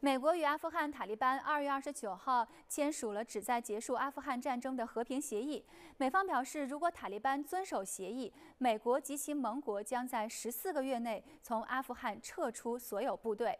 美国与阿富汗塔利班二月二十九号签署了旨在结束阿富汗战争的和平协议。美方表示，如果塔利班遵守协议，美国及其盟国将在十四个月内从阿富汗撤出所有部队。